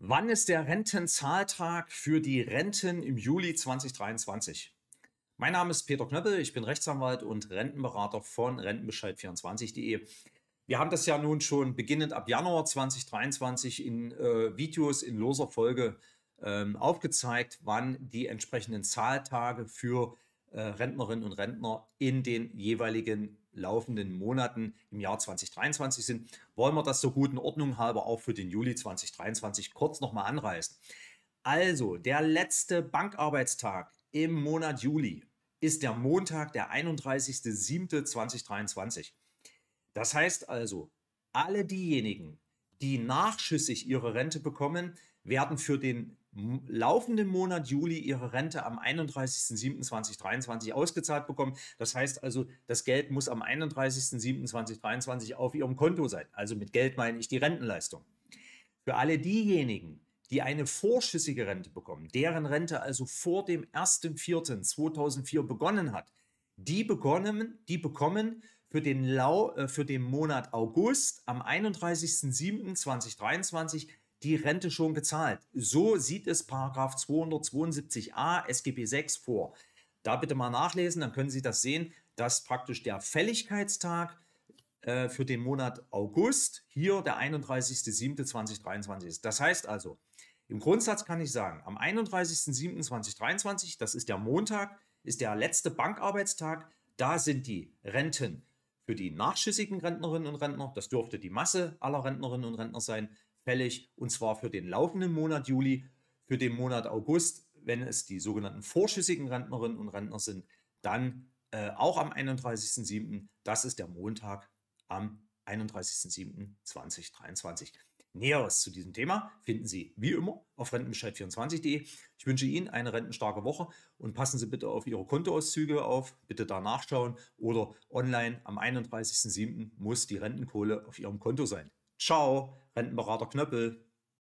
Wann ist der Rentenzahltag für die Renten im Juli 2023? Mein Name ist Peter Knöppel, ich bin Rechtsanwalt und Rentenberater von Rentenbescheid24.de. Wir haben das ja nun schon beginnend ab Januar 2023 in äh, Videos in loser Folge ähm, aufgezeigt, wann die entsprechenden Zahltage für äh, Rentnerinnen und Rentner in den jeweiligen laufenden Monaten im Jahr 2023 sind, wollen wir das so guten Ordnung halber auch für den Juli 2023 kurz nochmal anreißen. Also, der letzte Bankarbeitstag im Monat Juli ist der Montag, der 31.07.2023. Das heißt also, alle diejenigen, die nachschüssig ihre Rente bekommen, werden für den laufenden Monat Juli ihre Rente am 31.07.2023 ausgezahlt bekommen. Das heißt also, das Geld muss am 31.07.2023 auf ihrem Konto sein. Also mit Geld meine ich die Rentenleistung. Für alle diejenigen, die eine vorschüssige Rente bekommen, deren Rente also vor dem 1.04.2004 begonnen hat, die, begonnen, die bekommen für den, Lau äh, für den Monat August am 31.07.2023 die Rente schon gezahlt. So sieht es Paragraph 272a SGB 6 vor. Da bitte mal nachlesen, dann können Sie das sehen, dass praktisch der Fälligkeitstag äh, für den Monat August hier der 31.07.2023 ist. Das heißt also, im Grundsatz kann ich sagen, am 31.07.2023, das ist der Montag, ist der letzte Bankarbeitstag, da sind die Renten für die nachschüssigen Rentnerinnen und Rentner, das dürfte die Masse aller Rentnerinnen und Rentner sein, fällig und zwar für den laufenden Monat Juli, für den Monat August, wenn es die sogenannten vorschüssigen Rentnerinnen und Rentner sind, dann äh, auch am 31.07., das ist der Montag am 31.07.2023. Näheres zu diesem Thema finden Sie wie immer auf rentenbescheid24.de. Ich wünsche Ihnen eine rentenstarke Woche und passen Sie bitte auf Ihre Kontoauszüge auf, bitte da nachschauen oder online am 31.07. muss die Rentenkohle auf Ihrem Konto sein. Ciao, Rentenberater Knöppel.